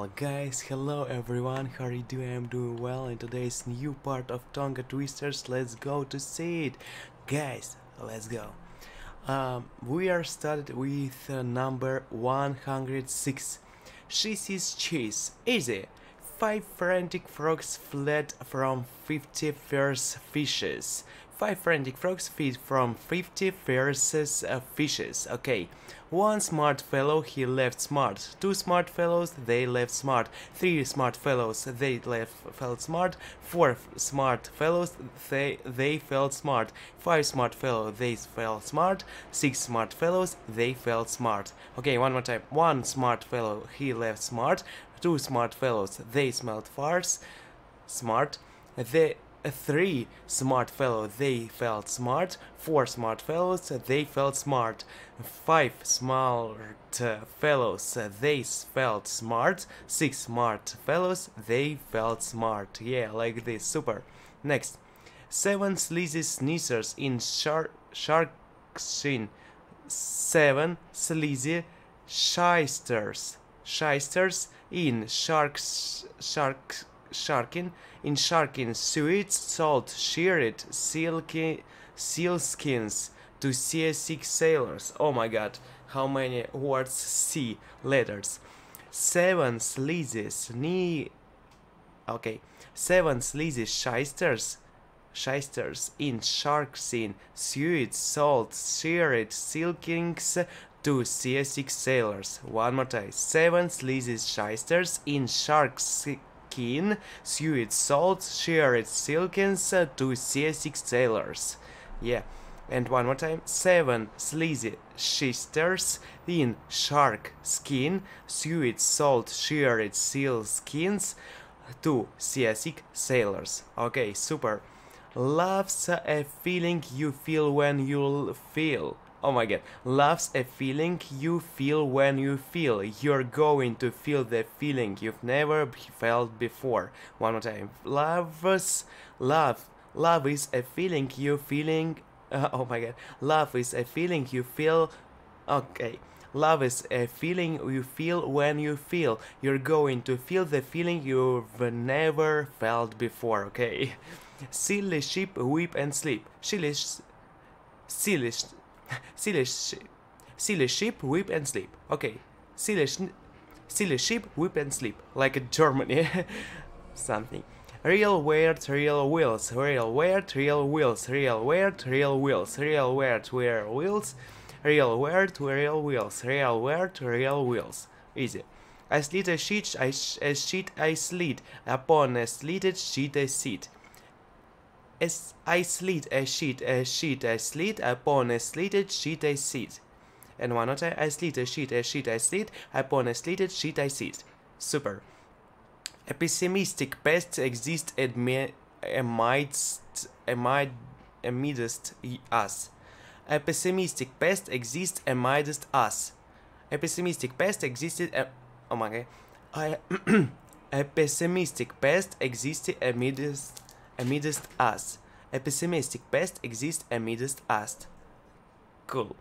Well guys, hello everyone, how are you doing? I'm doing well in today's new part of Tonga Twisters, let's go to see it! Guys, let's go! Um, we are started with uh, number 106. She sees cheese, easy! Five frantic frogs fled from 51st fishes. 5 frantic frogs feed from 50 fiercest uh, fishes. Okay, one smart fellow, he left smart. Two smart fellows, they left smart. Three smart fellows, they left felt smart. Four smart fellows, they they felt smart. Five smart fellows, they felt smart. Six smart fellows, they felt smart. Okay, one more time. One smart fellow, he left smart. Two smart fellows, they smelled farts. Smart. They three smart fellow they felt smart four smart fellows they felt smart five smart fellows they felt smart six smart fellows they felt smart yeah like this super next seven sleazy sneezers in shark shark scene seven sleazy shysters shysters in sharks shark sharking. In sharkin, sweet salt, sheared silky sealskins to sea sick sailors. Oh my god, how many words C letters. Seven sleazes. Knee, Okay. Seven sleazes shysters shysters in shark scene, sweet salt, sheared silkings to sea sick sailors. One more time. Seven sleazes shysters in shark skin, sew its salts, shear its silkens uh, to c sailors. Yeah. And one more time, seven sleazy sisters in shark skin, sew its salt, shear its seal skins to seasick sailors. Okay, super. Love's a feeling you feel when you feel Oh my god. Love's a feeling you feel when you feel. You're going to feel the feeling you've never felt before. One more time. Love's love. Love is a feeling you feeling. Uh, oh my god. Love is a feeling you feel. Okay. Love is a feeling you feel when you feel. You're going to feel the feeling you've never felt before, okay? Silly sheep, weep and sleep. Silly, silly Silly, sh silly sheep, whip and sleep. Okay, the sh the sheep, whip and sleep. Like Germany. Something. Real weird, real wheels, real weird, real wheels, real weird, real wheels, real weird, real wheels, real weird, real wheels, real weird, real wheels. Easy. I slid a sheet, I sh a sheet I slid, upon a slitted sheet I sit. I slid, a sheet, a sheet, I slid, I born, I slid, sheet, I seat. And one more time, I slid, a sheet, a sheet, I slid, I born, I slid, sheet, I seat. Super. A pessimistic past exists amidst, amid, amidst us. A pessimistic past exists amidst us. A pessimistic past existed. Uh, oh my god. I, a pessimistic past existed amidst amidst us. A pessimistic pest exists amidst us. Cool.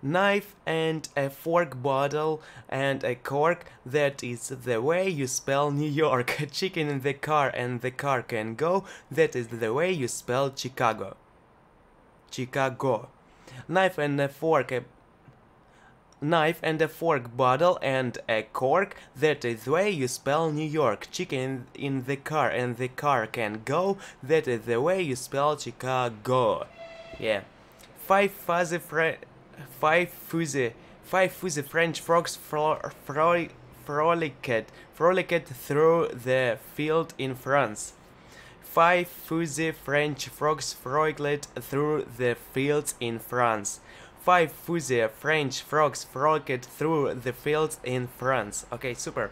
Knife and a fork bottle and a cork, that is the way you spell New York. Chicken in the car and the car can go, that is the way you spell Chicago. Chicago. Knife and a fork, a knife and a fork bottle and a cork. That is the way you spell New York. Chicken in the car and the car can go. That is the way you spell Chicago. Yeah. Five fuzzy five fuzzy five fuzzy French frogs fro fro frolicked frolicked through the field in France. Five fuzzy French frogs frolicked through the fields in France. Five Fusia French frogs frolicked through the fields in France. Okay, super.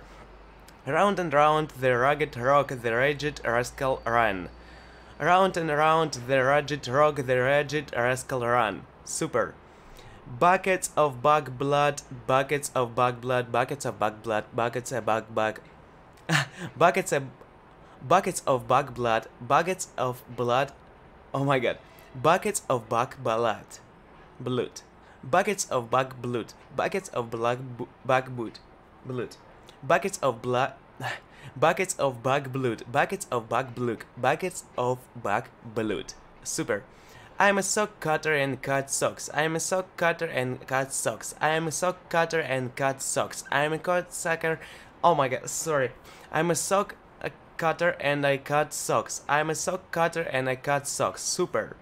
Round and round the rugged rock the ragged rascal ran. Round and round the rugged rock the ragged rascal ran. Super. Buckets of bug blood, buckets of bug blood, buckets of bug blood, buckets of bug bug. buckets of buckets of bug blood, buckets of blood. Oh my god. Buckets of bug blood blood. Buckets of black blood. Buckets of black black blood. Blood. Buckets of blood, Buckets of black blood. Buckets of black blood. Buckets of black blood. Super. I'm a sock cutter and cut socks. I'm a sock cutter and cut socks. I'm a sock cutter and cut socks. I'm a cut sucker. Oh my god, sorry. I'm a sock cutter and I cut socks. I'm a sock cutter and I cut socks. Super.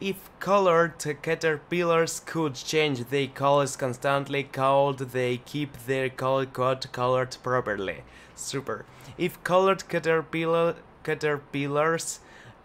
If colored caterpillars could change their colors constantly, could they keep their color code colored properly? Super. If colored caterpillar caterpillars,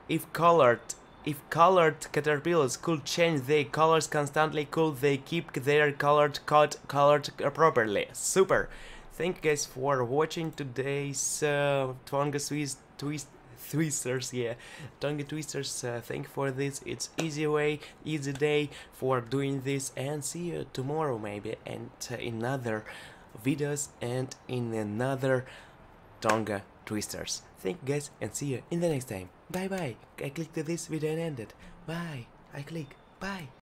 if colored if colored caterpillars could change their colors constantly, could they keep their colored code colored properly? Super. Thank you guys for watching today's uh, Twanga Swiss twist twisters yeah Tonga twisters uh, thank you for this it's easy way easy day for doing this and see you tomorrow maybe and uh, in other videos and in another Tonga twisters thank you guys and see you in the next time bye bye i click to this video and end it bye i click bye